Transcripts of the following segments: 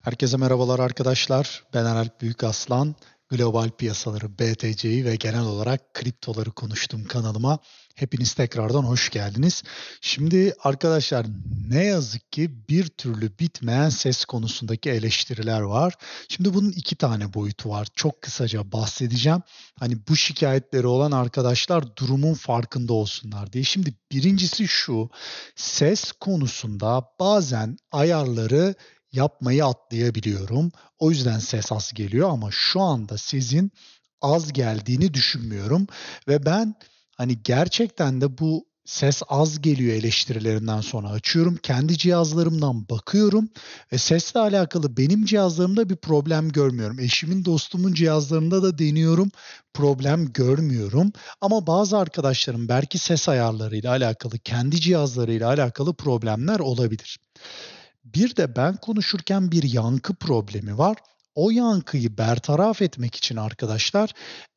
Herkese merhabalar arkadaşlar. Ben Alp Büyük Aslan. Global piyasaları, BTC'yi ve genel olarak kriptoları konuştum kanalıma. Hepiniz tekrardan hoş geldiniz. Şimdi arkadaşlar ne yazık ki bir türlü bitmeyen ses konusundaki eleştiriler var. Şimdi bunun iki tane boyutu var. Çok kısaca bahsedeceğim. Hani bu şikayetleri olan arkadaşlar durumun farkında olsunlar diye. Şimdi birincisi şu. Ses konusunda bazen ayarları yapmayı atlayabiliyorum. O yüzden ses az geliyor ama şu anda sizin az geldiğini düşünmüyorum ve ben hani gerçekten de bu ses az geliyor eleştirilerinden sonra açıyorum. Kendi cihazlarımdan bakıyorum ve sesle alakalı benim cihazlarımda bir problem görmüyorum. Eşimin dostumun cihazlarında da deniyorum problem görmüyorum. Ama bazı arkadaşlarım belki ses ayarlarıyla alakalı kendi cihazlarıyla alakalı problemler olabilir. Bir de ben konuşurken bir yankı problemi var. O yankıyı bertaraf etmek için arkadaşlar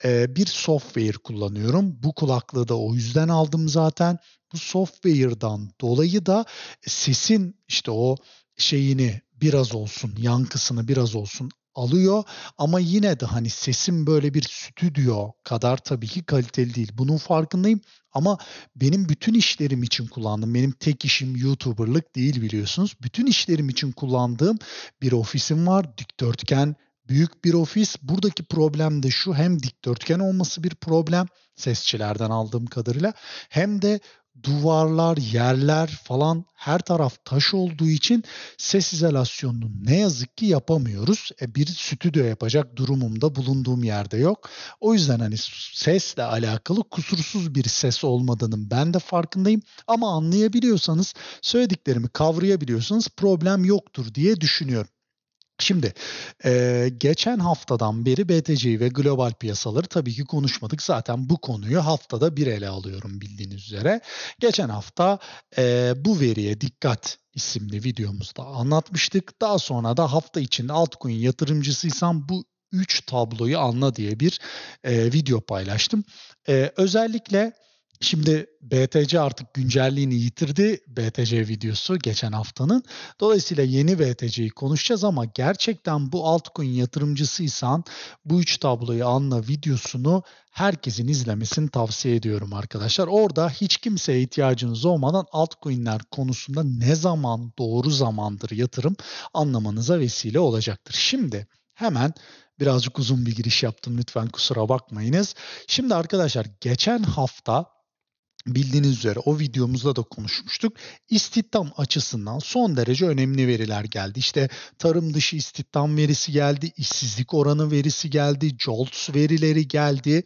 e, bir software kullanıyorum. Bu kulaklığı da o yüzden aldım zaten. Bu software'dan dolayı da sesin işte o şeyini biraz olsun, yankısını biraz olsun alıyor ama yine de hani sesim böyle bir stüdyo kadar tabii ki kaliteli değil. Bunun farkındayım ama benim bütün işlerim için kullandım. Benim tek işim YouTuber'lık değil biliyorsunuz. Bütün işlerim için kullandığım bir ofisim var. Dikdörtgen büyük bir ofis. Buradaki problem de şu hem dikdörtgen olması bir problem sesçilerden aldığım kadarıyla hem de duvarlar, yerler falan her taraf taş olduğu için ses izolasyonunu ne yazık ki yapamıyoruz. E, bir stüdyo yapacak durumumda bulunduğum yerde yok. O yüzden hani sesle alakalı kusursuz bir ses olmadığının ben de farkındayım. Ama anlayabiliyorsanız söylediklerimi kavrayabiliyorsanız problem yoktur diye düşünüyorum. Şimdi e, geçen haftadan beri BTC ve global piyasaları tabii ki konuşmadık. Zaten bu konuyu haftada bir ele alıyorum bildiğiniz üzere. Geçen hafta e, bu veriye dikkat isimli videomuzda anlatmıştık. Daha sonra da hafta içinde altcoin yatırımcısıysan bu 3 tabloyu anla diye bir e, video paylaştım. E, özellikle Şimdi BTC artık güncelliğini yitirdi BTC videosu geçen haftanın. Dolayısıyla yeni BTC'yi konuşacağız ama gerçekten bu altcoin yatırımcısıysan bu üç tabloyu anla videosunu herkesin izlemesini tavsiye ediyorum arkadaşlar. Orada hiç kimseye ihtiyacınız olmadan altcoin'ler konusunda ne zaman doğru zamandır yatırım anlamanıza vesile olacaktır. Şimdi hemen birazcık uzun bir giriş yaptım lütfen kusura bakmayınız. Şimdi arkadaşlar geçen hafta bildiğiniz üzere o videomuzda da konuşmuştuk. İstihdam açısından son derece önemli veriler geldi. İşte tarım dışı istihdam verisi geldi, işsizlik oranı verisi geldi, JOLTS verileri geldi.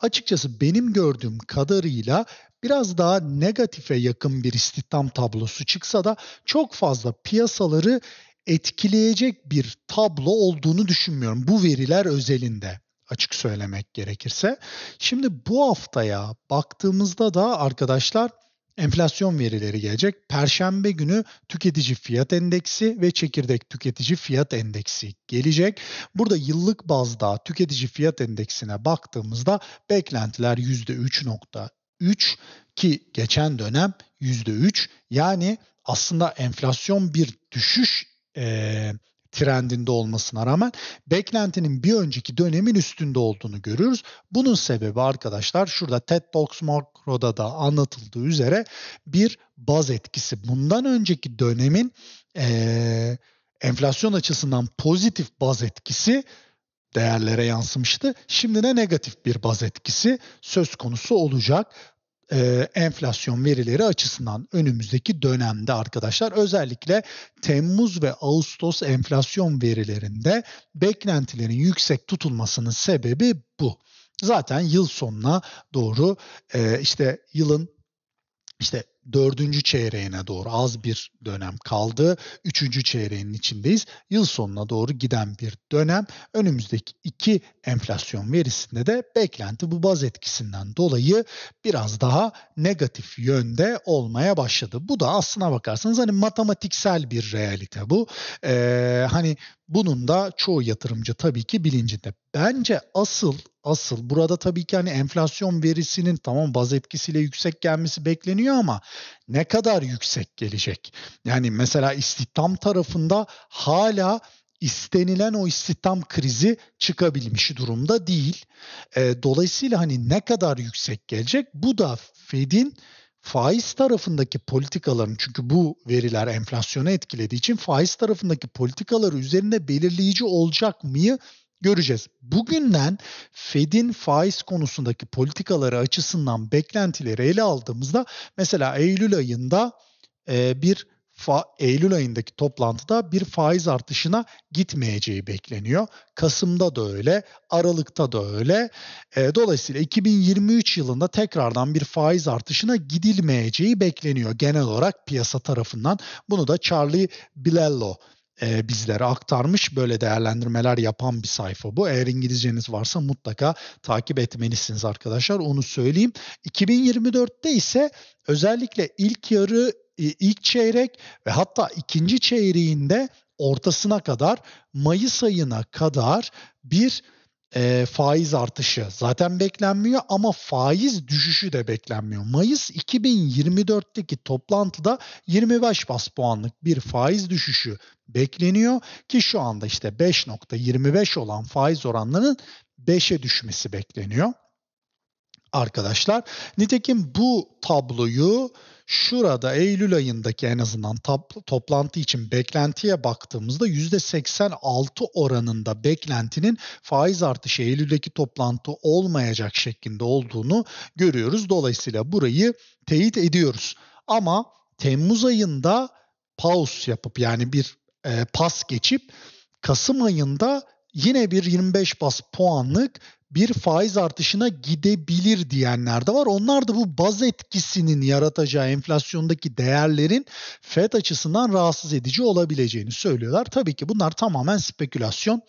Açıkçası benim gördüğüm kadarıyla biraz daha negatife yakın bir istihdam tablosu çıksa da çok fazla piyasaları etkileyecek bir tablo olduğunu düşünmüyorum bu veriler özelinde açık söylemek gerekirse. Şimdi bu haftaya baktığımızda da arkadaşlar enflasyon verileri gelecek. Perşembe günü tüketici fiyat endeksi ve çekirdek tüketici fiyat endeksi gelecek. Burada yıllık bazda tüketici fiyat endeksine baktığımızda beklentiler %3.3 ki geçen dönem %3 yani aslında enflasyon bir düşüş e, trendinde olmasına rağmen beklentinin bir önceki dönemin üstünde olduğunu görürüz. Bunun sebebi arkadaşlar şurada TED Talks Makro'da da anlatıldığı üzere bir baz etkisi. Bundan önceki dönemin ee, enflasyon açısından pozitif baz etkisi değerlere yansımıştı. Şimdi de negatif bir baz etkisi söz konusu olacak e, enflasyon verileri açısından önümüzdeki dönemde arkadaşlar özellikle Temmuz ve Ağustos enflasyon verilerinde beklentilerin yüksek tutulmasının sebebi bu. Zaten yıl sonuna doğru e, işte yılın işte dördüncü çeyreğine doğru az bir dönem kaldı. Üçüncü çeyreğin içindeyiz. Yıl sonuna doğru giden bir dönem. Önümüzdeki iki enflasyon verisinde de beklenti bu baz etkisinden dolayı biraz daha negatif yönde olmaya başladı. Bu da aslına bakarsanız hani matematiksel bir realite bu. Ee, hani bunun da çoğu yatırımcı tabii ki bilincinde. Bence asıl asıl. Burada tabii ki hani enflasyon verisinin tamam baz etkisiyle yüksek gelmesi bekleniyor ama ne kadar yüksek gelecek? Yani mesela istihdam tarafında hala istenilen o istihdam krizi çıkabilmiş durumda değil. E, dolayısıyla hani ne kadar yüksek gelecek? Bu da Fed'in faiz tarafındaki politikaların çünkü bu veriler enflasyonu etkilediği için faiz tarafındaki politikaları üzerinde belirleyici olacak mıyı göreceğiz. Bugünden Fed'in faiz konusundaki politikaları açısından beklentileri ele aldığımızda mesela Eylül ayında e, bir fa- Eylül ayındaki toplantıda bir faiz artışına gitmeyeceği bekleniyor. Kasım'da da öyle, Aralık'ta da öyle. E, dolayısıyla 2023 yılında tekrardan bir faiz artışına gidilmeyeceği bekleniyor genel olarak piyasa tarafından. Bunu da Charlie Bilello e, bizlere aktarmış. Böyle değerlendirmeler yapan bir sayfa bu. Eğer İngilizceniz varsa mutlaka takip etmelisiniz arkadaşlar. Onu söyleyeyim. 2024'te ise özellikle ilk yarı, e, ilk çeyrek ve hatta ikinci çeyreğinde ortasına kadar Mayıs ayına kadar bir e, faiz artışı zaten beklenmiyor ama faiz düşüşü de beklenmiyor. Mayıs 2024'teki toplantıda 25 bas puanlık bir faiz düşüşü bekleniyor ki şu anda işte 5.25 olan faiz oranlarının 5'e düşmesi bekleniyor arkadaşlar. Nitekim bu tabloyu Şurada Eylül ayındaki en azından toplantı için beklentiye baktığımızda %86 oranında beklentinin faiz artışı Eylül'deki toplantı olmayacak şeklinde olduğunu görüyoruz. Dolayısıyla burayı teyit ediyoruz. Ama Temmuz ayında pause yapıp yani bir e, pas geçip Kasım ayında yine bir 25 bas puanlık bir faiz artışına gidebilir diyenler de var. Onlar da bu baz etkisinin yaratacağı enflasyondaki değerlerin FED açısından rahatsız edici olabileceğini söylüyorlar. Tabii ki bunlar tamamen spekülasyon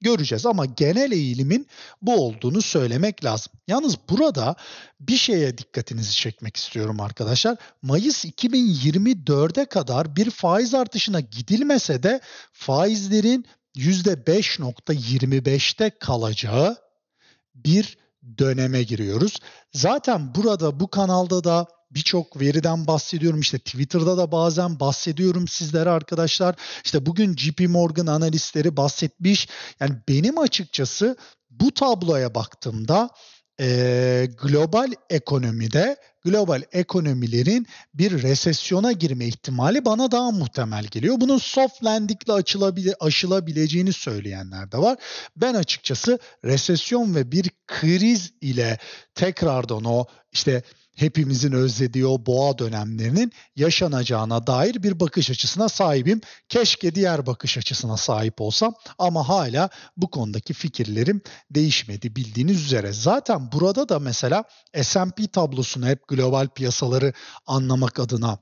göreceğiz ama genel eğilimin bu olduğunu söylemek lazım. Yalnız burada bir şeye dikkatinizi çekmek istiyorum arkadaşlar. Mayıs 2024'e kadar bir faiz artışına gidilmese de faizlerin %5.25'te kalacağı bir döneme giriyoruz. Zaten burada bu kanalda da birçok veriden bahsediyorum. İşte Twitter'da da bazen bahsediyorum sizlere arkadaşlar. İşte bugün JP Morgan analistleri bahsetmiş. Yani benim açıkçası bu tabloya baktığımda e, global ekonomide global ekonomilerin bir resesyona girme ihtimali bana daha muhtemel geliyor. Bunun soft landingle açılabile, aşılabileceğini söyleyenler de var. Ben açıkçası resesyon ve bir kriz ile tekrardan o işte hepimizin özlediği o boğa dönemlerinin yaşanacağına dair bir bakış açısına sahibim. Keşke diğer bakış açısına sahip olsam ama hala bu konudaki fikirlerim değişmedi bildiğiniz üzere. Zaten burada da mesela S&P tablosunu hep global piyasaları anlamak adına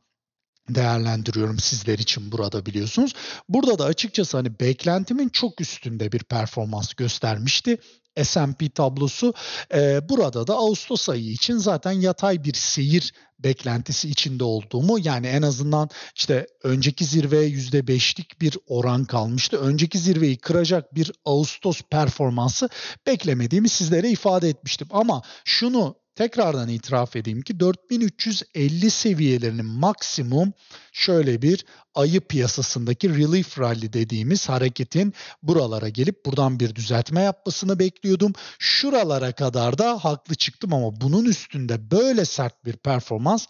değerlendiriyorum sizler için burada biliyorsunuz. Burada da açıkçası hani beklentimin çok üstünde bir performans göstermişti S&P tablosu. E, burada da Ağustos ayı için zaten yatay bir seyir beklentisi içinde olduğumu yani en azından işte önceki zirveye %5'lik bir oran kalmıştı. Önceki zirveyi kıracak bir Ağustos performansı beklemediğimi sizlere ifade etmiştim. Ama şunu tekrardan itiraf edeyim ki 4350 seviyelerinin maksimum şöyle bir ayı piyasasındaki relief rally dediğimiz hareketin buralara gelip buradan bir düzeltme yapmasını bekliyordum. Şuralara kadar da haklı çıktım ama bunun üstünde böyle sert bir performans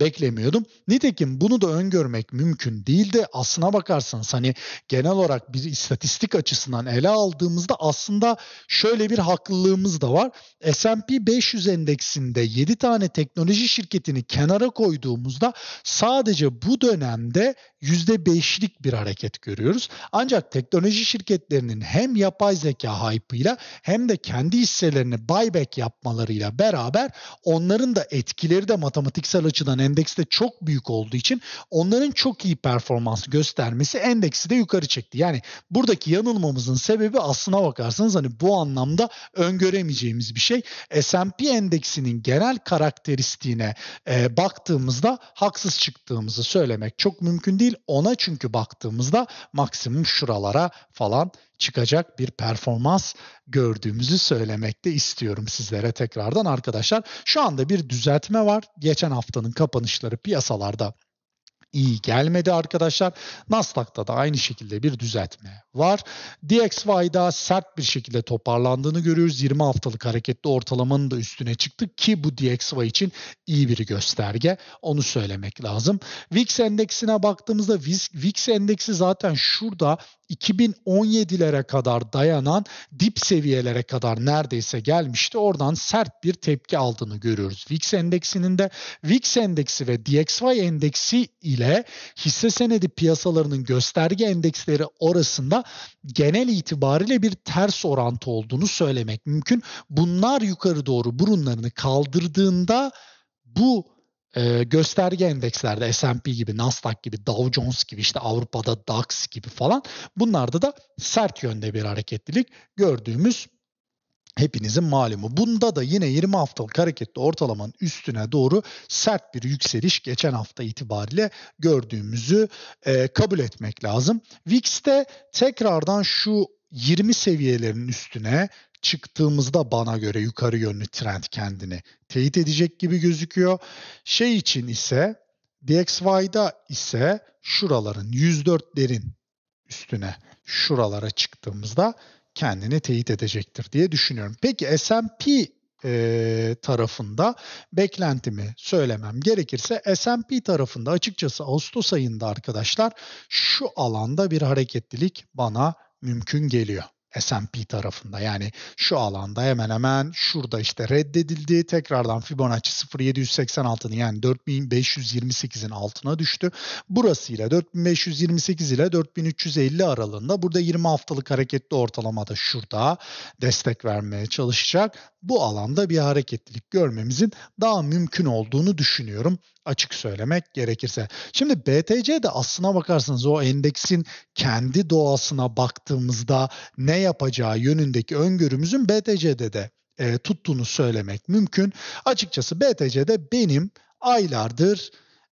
beklemiyordum. Nitekim bunu da öngörmek mümkün değildi. Aslına bakarsanız hani genel olarak bir istatistik açısından ele aldığımızda aslında şöyle bir haklılığımız da var. S&P 500 endeksinde 7 tane teknoloji şirketini kenara koyduğumuzda sadece bu dönemde %5'lik bir hareket görüyoruz. Ancak teknoloji şirketlerinin hem yapay zeka hype'ıyla hem de kendi hisselerini buyback yapmalarıyla beraber onların da etkileri de matematiksel açıdan endekste çok büyük olduğu için onların çok iyi performans göstermesi endeksi de yukarı çekti. Yani buradaki yanılmamızın sebebi aslına bakarsanız hani bu anlamda öngöremeyeceğimiz bir şey. S&P endeksinin genel karakteristiğine e, baktığımızda haksız çıktığımızı söylemek çok mümkün değil değil. Ona çünkü baktığımızda maksimum şuralara falan çıkacak bir performans gördüğümüzü söylemek de istiyorum sizlere tekrardan arkadaşlar. Şu anda bir düzeltme var. Geçen haftanın kapanışları piyasalarda iyi gelmedi arkadaşlar. Nasdaq'ta da aynı şekilde bir düzeltme var. DXY'da sert bir şekilde toparlandığını görüyoruz. 20 haftalık hareketli ortalamanın da üstüne çıktık ki bu DXY için iyi bir gösterge. Onu söylemek lazım. VIX endeksine baktığımızda VIX endeksi zaten şurada 2017'lere kadar dayanan dip seviyelere kadar neredeyse gelmişti. Oradan sert bir tepki aldığını görüyoruz. VIX endeksinin de VIX endeksi ve DXY endeksi ile ile hisse senedi piyasalarının gösterge endeksleri arasında genel itibariyle bir ters orantı olduğunu söylemek mümkün. Bunlar yukarı doğru burunlarını kaldırdığında bu e, gösterge endekslerde S&P gibi, Nasdaq gibi, Dow Jones gibi işte Avrupa'da DAX gibi falan bunlarda da sert yönde bir hareketlilik gördüğümüz hepinizin malumu. Bunda da yine 20 haftalık hareketli ortalamanın üstüne doğru sert bir yükseliş geçen hafta itibariyle gördüğümüzü e, kabul etmek lazım. VIX'te tekrardan şu 20 seviyelerin üstüne çıktığımızda bana göre yukarı yönlü trend kendini teyit edecek gibi gözüküyor. Şey için ise DXY'da ise şuraların 104'lerin üstüne şuralara çıktığımızda kendini teyit edecektir diye düşünüyorum. Peki S&P e, tarafında beklentimi söylemem gerekirse S&P tarafında açıkçası Ağustos ayında arkadaşlar şu alanda bir hareketlilik bana mümkün geliyor. S&P tarafında. Yani şu alanda hemen hemen şurada işte reddedildi. Tekrardan Fibonacci 0786'nın yani 4528'in altına düştü. burasıyla 4528 ile 4350 aralığında burada 20 haftalık hareketli ortalamada şurada destek vermeye çalışacak. Bu alanda bir hareketlilik görmemizin daha mümkün olduğunu düşünüyorum açık söylemek gerekirse. Şimdi BTC de aslına bakarsanız o endeksin kendi doğasına baktığımızda ne yapacağı yönündeki öngörümüzün BTC'de de e, tuttuğunu söylemek mümkün. Açıkçası BTC'de benim aylardır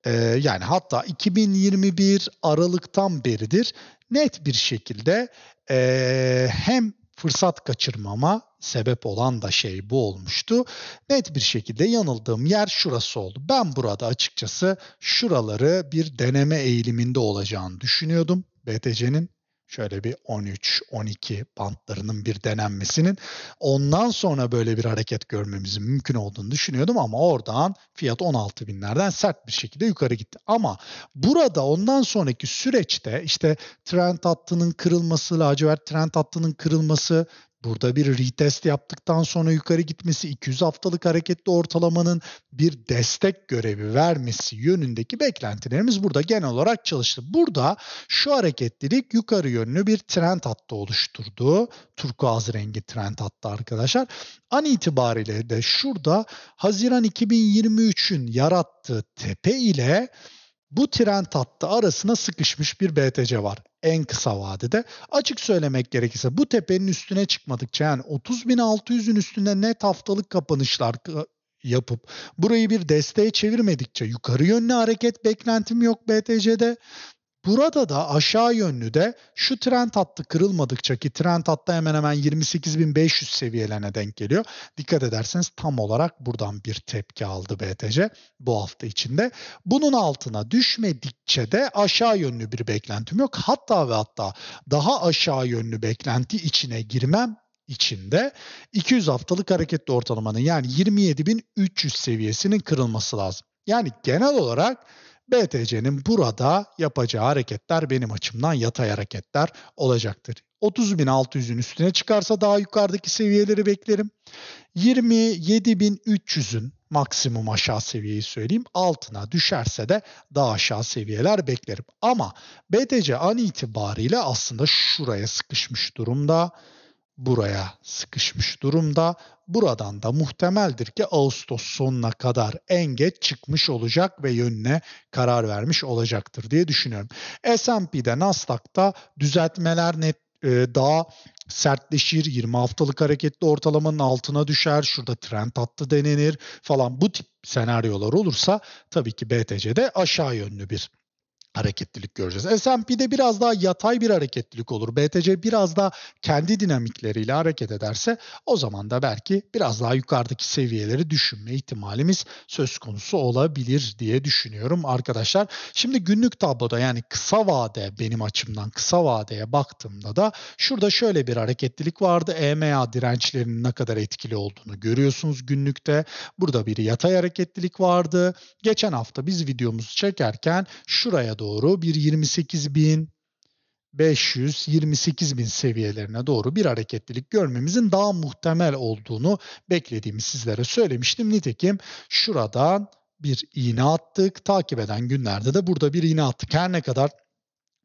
e, yani hatta 2021 Aralık'tan beridir net bir şekilde e, hem fırsat kaçırmama sebep olan da şey bu olmuştu. Net bir şekilde yanıldığım yer şurası oldu. Ben burada açıkçası şuraları bir deneme eğiliminde olacağını düşünüyordum BTC'nin şöyle bir 13-12 bantlarının bir denenmesinin ondan sonra böyle bir hareket görmemizin mümkün olduğunu düşünüyordum ama oradan fiyat 16 binlerden sert bir şekilde yukarı gitti. Ama burada ondan sonraki süreçte işte trend hattının kırılması, lacivert trend hattının kırılması Burada bir retest yaptıktan sonra yukarı gitmesi 200 haftalık hareketli ortalamanın bir destek görevi vermesi yönündeki beklentilerimiz burada genel olarak çalıştı. Burada şu hareketlilik yukarı yönlü bir trend hattı oluşturdu. Turkuaz rengi trend hattı arkadaşlar. An itibariyle de şurada Haziran 2023'ün yarattığı tepe ile bu tren hattı arasına sıkışmış bir BTC var en kısa vadede. Açık söylemek gerekirse bu tepenin üstüne çıkmadıkça yani 30.600'ün üstünde net haftalık kapanışlar yapıp burayı bir desteğe çevirmedikçe yukarı yönlü hareket beklentim yok BTC'de Burada da aşağı yönlü de şu trend hattı kırılmadıkça ki trend hattı hemen hemen 28.500 seviyelerine denk geliyor. Dikkat ederseniz tam olarak buradan bir tepki aldı BTC bu hafta içinde. Bunun altına düşmedikçe de aşağı yönlü bir beklentim yok. Hatta ve hatta daha aşağı yönlü beklenti içine girmem içinde 200 haftalık hareketli ortalamanın yani 27.300 seviyesinin kırılması lazım. Yani genel olarak BTC'nin burada yapacağı hareketler benim açımdan yatay hareketler olacaktır. 30.600'ün üstüne çıkarsa daha yukarıdaki seviyeleri beklerim. 27.300'ün maksimum aşağı seviyeyi söyleyeyim. Altına düşerse de daha aşağı seviyeler beklerim. Ama BTC an itibariyle aslında şuraya sıkışmış durumda buraya sıkışmış durumda. Buradan da muhtemeldir ki Ağustos sonuna kadar en geç çıkmış olacak ve yönüne karar vermiş olacaktır diye düşünüyorum. S&P'de Nasdaq'ta düzeltmeler net e, daha sertleşir, 20 haftalık hareketli ortalamanın altına düşer, şurada trend attı denenir falan bu tip senaryolar olursa tabii ki BTC'de aşağı yönlü bir hareketlilik göreceğiz. E S&P'de biraz daha yatay bir hareketlilik olur. BTC biraz daha kendi dinamikleriyle hareket ederse o zaman da belki biraz daha yukarıdaki seviyeleri düşünme ihtimalimiz söz konusu olabilir diye düşünüyorum arkadaşlar. Şimdi günlük tabloda yani kısa vade benim açımdan kısa vadeye baktığımda da şurada şöyle bir hareketlilik vardı. EMA dirençlerinin ne kadar etkili olduğunu görüyorsunuz günlükte. Burada bir yatay hareketlilik vardı. Geçen hafta biz videomuzu çekerken şuraya doğru doğru bir 28 bin 500 28 bin seviyelerine doğru bir hareketlilik görmemizin daha muhtemel olduğunu beklediğimi sizlere söylemiştim. Nitekim şuradan bir iğne attık. Takip eden günlerde de burada bir iğne attık. Her ne kadar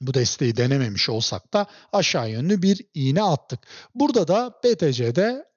bu desteği denememiş olsak da aşağı yönlü bir iğne attık. Burada da BTC'de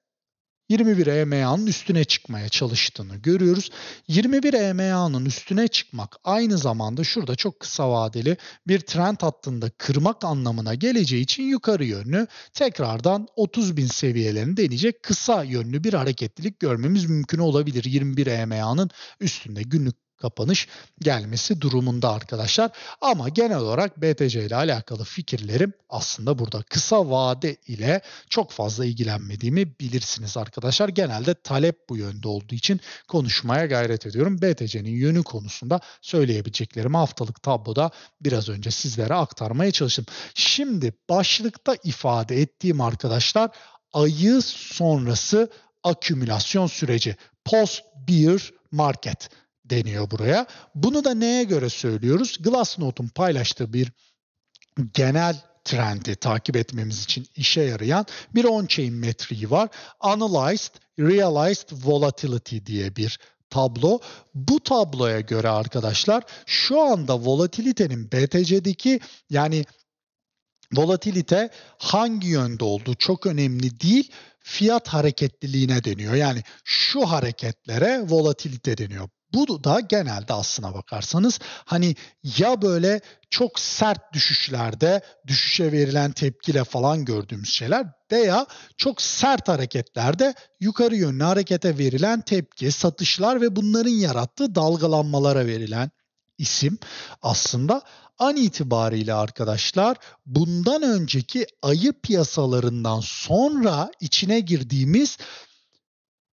21 EMA'nın üstüne çıkmaya çalıştığını görüyoruz. 21 EMA'nın üstüne çıkmak aynı zamanda şurada çok kısa vadeli bir trend hattında kırmak anlamına geleceği için yukarı yönlü tekrardan 30 bin seviyelerini deneyecek kısa yönlü bir hareketlilik görmemiz mümkün olabilir. 21 EMA'nın üstünde günlük kapanış gelmesi durumunda arkadaşlar. Ama genel olarak BTC ile alakalı fikirlerim aslında burada kısa vade ile çok fazla ilgilenmediğimi bilirsiniz arkadaşlar. Genelde talep bu yönde olduğu için konuşmaya gayret ediyorum. BTC'nin yönü konusunda söyleyebileceklerimi haftalık tabloda biraz önce sizlere aktarmaya çalıştım. Şimdi başlıkta ifade ettiğim arkadaşlar ayı sonrası akümülasyon süreci. Post bear market deniyor buraya. Bunu da neye göre söylüyoruz? Glassnode'un paylaştığı bir genel trendi takip etmemiz için işe yarayan bir on-chain metriği var. Analyzed Realized Volatility diye bir tablo. Bu tabloya göre arkadaşlar şu anda volatilitenin BTC'deki yani volatilite hangi yönde olduğu çok önemli değil. Fiyat hareketliliğine deniyor. Yani şu hareketlere volatilite deniyor. Bu da genelde aslına bakarsanız hani ya böyle çok sert düşüşlerde düşüşe verilen tepkile falan gördüğümüz şeyler veya çok sert hareketlerde yukarı yönlü harekete verilen tepki, satışlar ve bunların yarattığı dalgalanmalara verilen isim aslında an itibariyle arkadaşlar bundan önceki ayı piyasalarından sonra içine girdiğimiz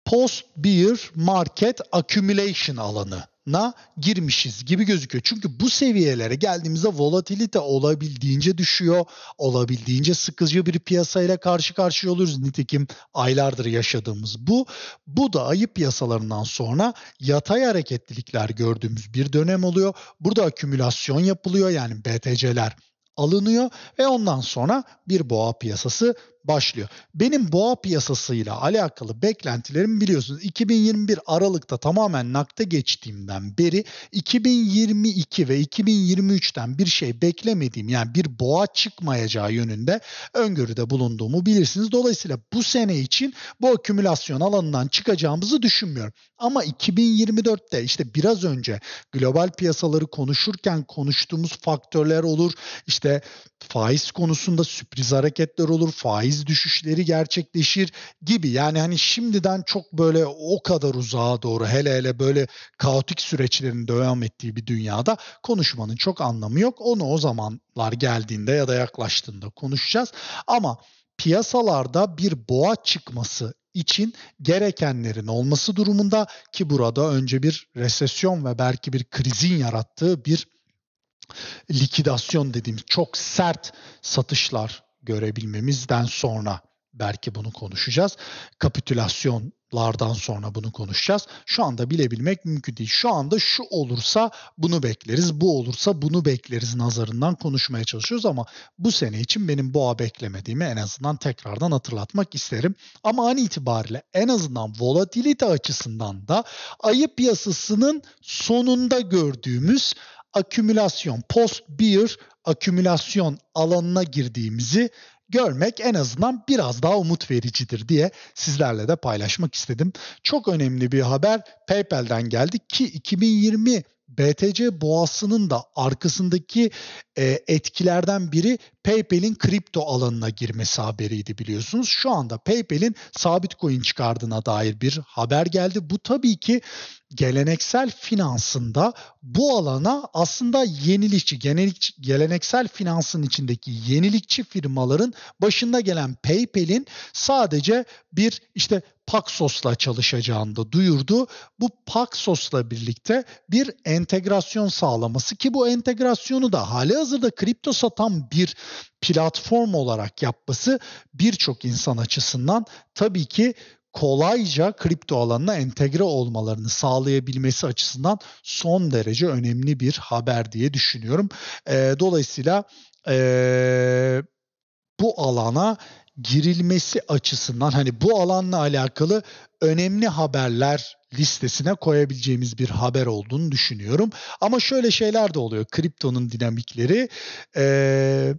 post beer market accumulation alanına girmişiz gibi gözüküyor. Çünkü bu seviyelere geldiğimizde volatilite olabildiğince düşüyor. Olabildiğince sıkıcı bir piyasayla karşı karşıya oluruz. Nitekim aylardır yaşadığımız bu. Bu da ayıp piyasalarından sonra yatay hareketlilikler gördüğümüz bir dönem oluyor. Burada akümülasyon yapılıyor yani BTC'ler alınıyor ve ondan sonra bir boğa piyasası başlıyor. Benim boğa piyasasıyla alakalı beklentilerim biliyorsunuz 2021 Aralık'ta tamamen nakde geçtiğimden beri 2022 ve 2023'ten bir şey beklemediğim yani bir boğa çıkmayacağı yönünde öngörüde bulunduğumu bilirsiniz. Dolayısıyla bu sene için bu akümülasyon alanından çıkacağımızı düşünmüyorum. Ama 2024'te işte biraz önce global piyasaları konuşurken konuştuğumuz faktörler olur. İşte işte faiz konusunda sürpriz hareketler olur, faiz düşüşleri gerçekleşir gibi. Yani hani şimdiden çok böyle o kadar uzağa doğru hele hele böyle kaotik süreçlerin devam ettiği bir dünyada konuşmanın çok anlamı yok. Onu o zamanlar geldiğinde ya da yaklaştığında konuşacağız. Ama piyasalarda bir boğa çıkması için gerekenlerin olması durumunda ki burada önce bir resesyon ve belki bir krizin yarattığı bir likidasyon dediğimiz çok sert satışlar görebilmemizden sonra belki bunu konuşacağız. Kapitülasyonlardan sonra bunu konuşacağız. Şu anda bilebilmek mümkün değil. Şu anda şu olursa bunu bekleriz, bu olursa bunu bekleriz nazarından konuşmaya çalışıyoruz ama bu sene için benim boğa beklemediğimi en azından tekrardan hatırlatmak isterim. Ama an itibariyle en azından volatilite açısından da ayıp piyasasının sonunda gördüğümüz akümülasyon, post beer akümülasyon alanına girdiğimizi görmek en azından biraz daha umut vericidir diye sizlerle de paylaşmak istedim. Çok önemli bir haber PayPal'den geldi ki 2020 BTC boğasının da arkasındaki e, etkilerden biri PayPal'in kripto alanına girmesi haberiydi biliyorsunuz. Şu anda PayPal'in sabit coin çıkardığına dair bir haber geldi. Bu tabii ki geleneksel finansında bu alana aslında yenilikçi, genelikçi, geleneksel finansın içindeki yenilikçi firmaların başında gelen PayPal'in sadece bir işte Paxos'la çalışacağını da duyurdu. Bu Paxos'la birlikte bir entegrasyon sağlaması ki bu entegrasyonu da hali hazırda kripto satan bir platform olarak yapması birçok insan açısından tabii ki kolayca kripto alanına entegre olmalarını sağlayabilmesi açısından son derece önemli bir haber diye düşünüyorum. E, dolayısıyla e, bu alana girilmesi açısından hani bu alanla alakalı önemli haberler listesine koyabileceğimiz bir haber olduğunu düşünüyorum. Ama şöyle şeyler de oluyor. Kriptonun dinamikleri eee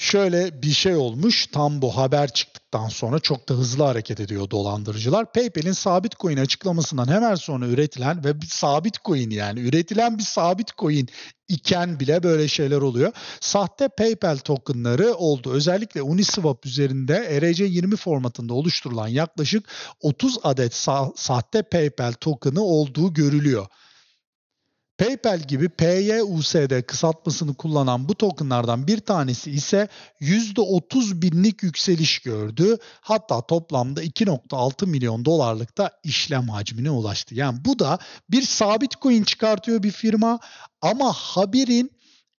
Şöyle bir şey olmuş tam bu haber çıktıktan sonra çok da hızlı hareket ediyor dolandırıcılar. PayPal'in sabit coin açıklamasından hemen sonra üretilen ve bir sabit coin yani üretilen bir sabit coin iken bile böyle şeyler oluyor. Sahte PayPal tokenları oldu. Özellikle Uniswap üzerinde ERC20 formatında oluşturulan yaklaşık 30 adet sa- sahte PayPal tokenı olduğu görülüyor. PayPal gibi PYUSD kısaltmasını kullanan bu tokenlardan bir tanesi ise %30 binlik yükseliş gördü. Hatta toplamda 2.6 milyon dolarlık da işlem hacmine ulaştı. Yani bu da bir sabit coin çıkartıyor bir firma ama haberin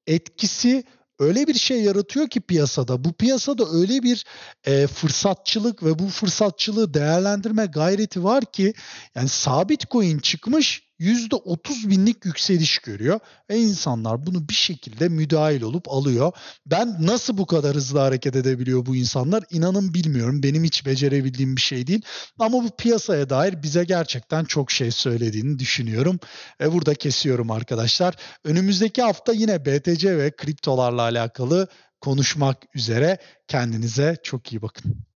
etkisi öyle bir şey yaratıyor ki piyasada. Bu piyasada öyle bir e, fırsatçılık ve bu fırsatçılığı değerlendirme gayreti var ki yani sabit coin çıkmış %30 binlik yükseliş görüyor. Ve insanlar bunu bir şekilde müdahil olup alıyor. Ben nasıl bu kadar hızlı hareket edebiliyor bu insanlar inanın bilmiyorum. Benim hiç becerebildiğim bir şey değil. Ama bu piyasaya dair bize gerçekten çok şey söylediğini düşünüyorum. Ve burada kesiyorum arkadaşlar. Önümüzdeki hafta yine BTC ve kriptolarla alakalı konuşmak üzere. Kendinize çok iyi bakın.